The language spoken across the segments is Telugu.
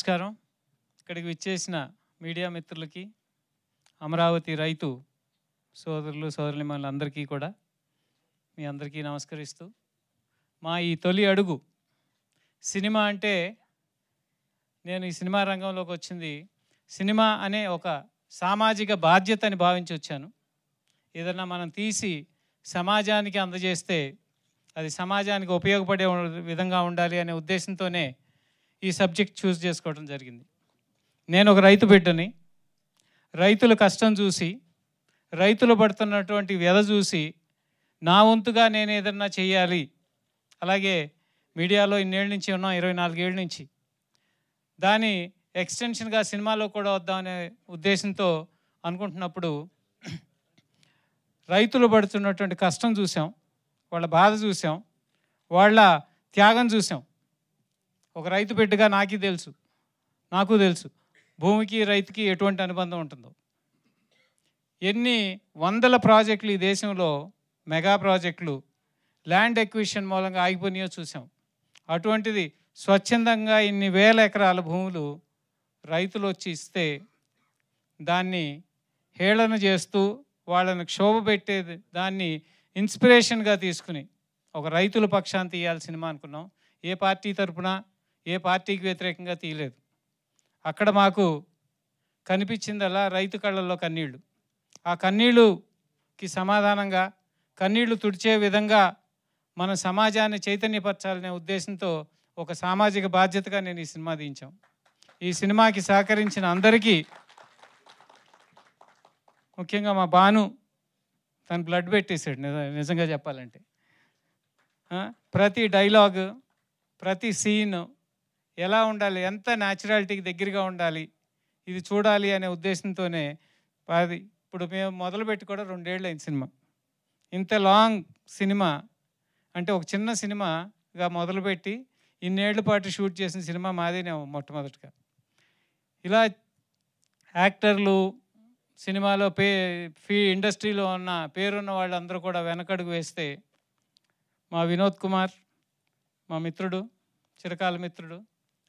నమస్కారం ఇక్కడికి విచ్చేసిన మీడియా మిత్రులకి అమరావతి రైతు సోదరులు సోదరులు మన అందరికీ కూడా మీ అందరికీ నమస్కరిస్తూ మా ఈ తొలి అడుగు సినిమా అంటే నేను ఈ సినిమా రంగంలోకి వచ్చింది సినిమా అనే ఒక సామాజిక బాధ్యత అని భావించి వచ్చాను ఏదన్నా మనం తీసి సమాజానికి అందజేస్తే అది సమాజానికి ఉపయోగపడే విధంగా ఉండాలి అనే ఉద్దేశంతోనే ఈ సబ్జెక్ట్ చూస్ చేసుకోవడం జరిగింది నేను ఒక రైతు బిడ్డని రైతుల కష్టం చూసి రైతులు పడుతున్నటువంటి వ్యధ చూసి నా వంతుగా నేను ఏదన్నా చేయాలి అలాగే మీడియాలో ఇన్నేళ్ళ నుంచి ఉన్నాం ఇరవై నాలుగేళ్ళ నుంచి దాని ఎక్స్టెన్షన్గా సినిమాలో కూడా వద్దామనే ఉద్దేశంతో అనుకుంటున్నప్పుడు రైతులు పడుతున్నటువంటి కష్టం చూసాం వాళ్ళ బాధ చూసాం వాళ్ళ త్యాగం చూసాం ఒక రైతు బిడ్డగా నాకు తెలుసు నాకు తెలుసు భూమికి రైతుకి ఎటువంటి అనుబంధం ఉంటుందో ఎన్ని వందల ప్రాజెక్టులు ఈ దేశంలో మెగా ప్రాజెక్టులు ల్యాండ్ ఎక్విషన్ మూలంగా ఆగిపోయినాయో చూసాం అటువంటిది స్వచ్ఛందంగా ఇన్ని వేల ఎకరాల భూములు రైతులు వచ్చి ఇస్తే దాన్ని హేళన చేస్తూ వాళ్ళని క్షోభ పెట్టే దాన్ని ఇన్స్పిరేషన్గా తీసుకుని ఒక రైతుల పక్షాన్ని తీయాలి సినిమా అనుకున్నాం ఏ పార్టీ తరపున ఏ పార్టీకి వ్యతిరేకంగా తీయలేదు అక్కడ మాకు అలా రైతు కళ్ళల్లో కన్నీళ్ళు ఆ కన్నీళ్ళుకి సమాధానంగా కన్నీళ్లు తుడిచే విధంగా మన సమాజాన్ని చైతన్యపరచాలనే ఉద్దేశంతో ఒక సామాజిక బాధ్యతగా నేను ఈ సినిమా దించాం ఈ సినిమాకి సహకరించిన అందరికీ ముఖ్యంగా మా బాను తను బ్లడ్ పెట్టేశాడు నిజంగా చెప్పాలంటే ప్రతి డైలాగ్ ప్రతి సీన్ ఎలా ఉండాలి ఎంత న్యాచురాలిటీకి దగ్గరగా ఉండాలి ఇది చూడాలి అనే ఉద్దేశంతోనే అది ఇప్పుడు మేము మొదలుపెట్టి కూడా రెండేళ్ళు అయింది సినిమా ఇంత లాంగ్ సినిమా అంటే ఒక చిన్న సినిమాగా మొదలుపెట్టి ఇన్నేళ్ల పాటు షూట్ చేసిన సినిమా మాదేనే మొట్టమొదటిగా ఇలా యాక్టర్లు సినిమాలో పే ఫీ ఇండస్ట్రీలో ఉన్న పేరున్న వాళ్ళందరూ కూడా వెనకడుగు వేస్తే మా వినోద్ కుమార్ మా మిత్రుడు చిరకాల మిత్రుడు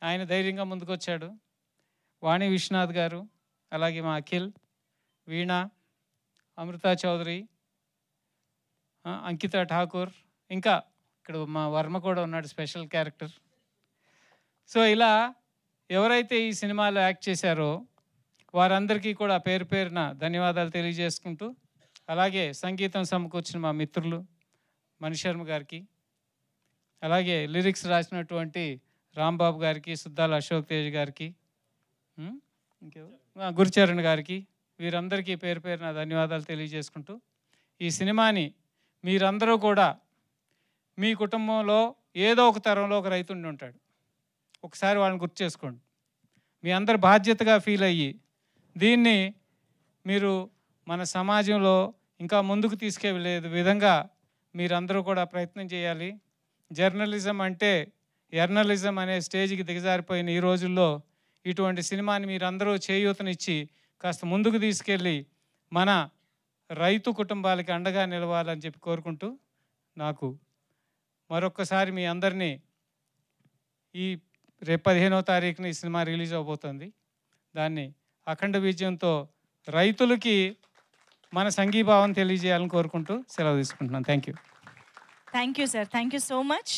ఆయన ధైర్యంగా ముందుకొచ్చాడు వాణి విశ్వనాథ్ గారు అలాగే మా అఖిల్ వీణ అమృత చౌదరి అంకిత ఠాకూర్ ఇంకా ఇక్కడ మా వర్మ కూడా ఉన్నాడు స్పెషల్ క్యారెక్టర్ సో ఇలా ఎవరైతే ఈ సినిమాలో యాక్ట్ చేశారో వారందరికీ కూడా పేరు పేరున ధన్యవాదాలు తెలియజేసుకుంటూ అలాగే సంగీతం సమకూర్చిన మా మిత్రులు మణిశర్మ గారికి అలాగే లిరిక్స్ రాసినటువంటి రాంబాబు గారికి సుద్దాల అశోక్ తేజ్ గారికి గురుచరణ్ గారికి వీరందరికీ పేరు పేరు నా ధన్యవాదాలు తెలియజేసుకుంటూ ఈ సినిమాని మీరందరూ కూడా మీ కుటుంబంలో ఏదో ఒక తరంలో ఒక రైతు ఉండి ఉంటాడు ఒకసారి వాళ్ళని గుర్తు చేసుకోండి మీ అందరు బాధ్యతగా ఫీల్ అయ్యి దీన్ని మీరు మన సమాజంలో ఇంకా ముందుకు తీసుకెళ్ళే విధంగా మీరందరూ కూడా ప్రయత్నం చేయాలి జర్నలిజం అంటే ఎర్నలిజం అనే స్టేజ్కి దిగజారిపోయిన ఈ రోజుల్లో ఇటువంటి సినిమాని మీరందరూ చేయూతనిచ్చి కాస్త ముందుకు తీసుకెళ్ళి మన రైతు కుటుంబాలకి అండగా నిలవాలని చెప్పి కోరుకుంటూ నాకు మరొక్కసారి మీ అందరినీ ఈ రేపు పదిహేనో తారీఖున ఈ సినిమా రిలీజ్ అవబోతుంది దాన్ని అఖండ విజయంతో రైతులకి మన సంఘీభావం తెలియజేయాలని కోరుకుంటూ సెలవు తీసుకుంటున్నాను thank you thank you sir thank you so much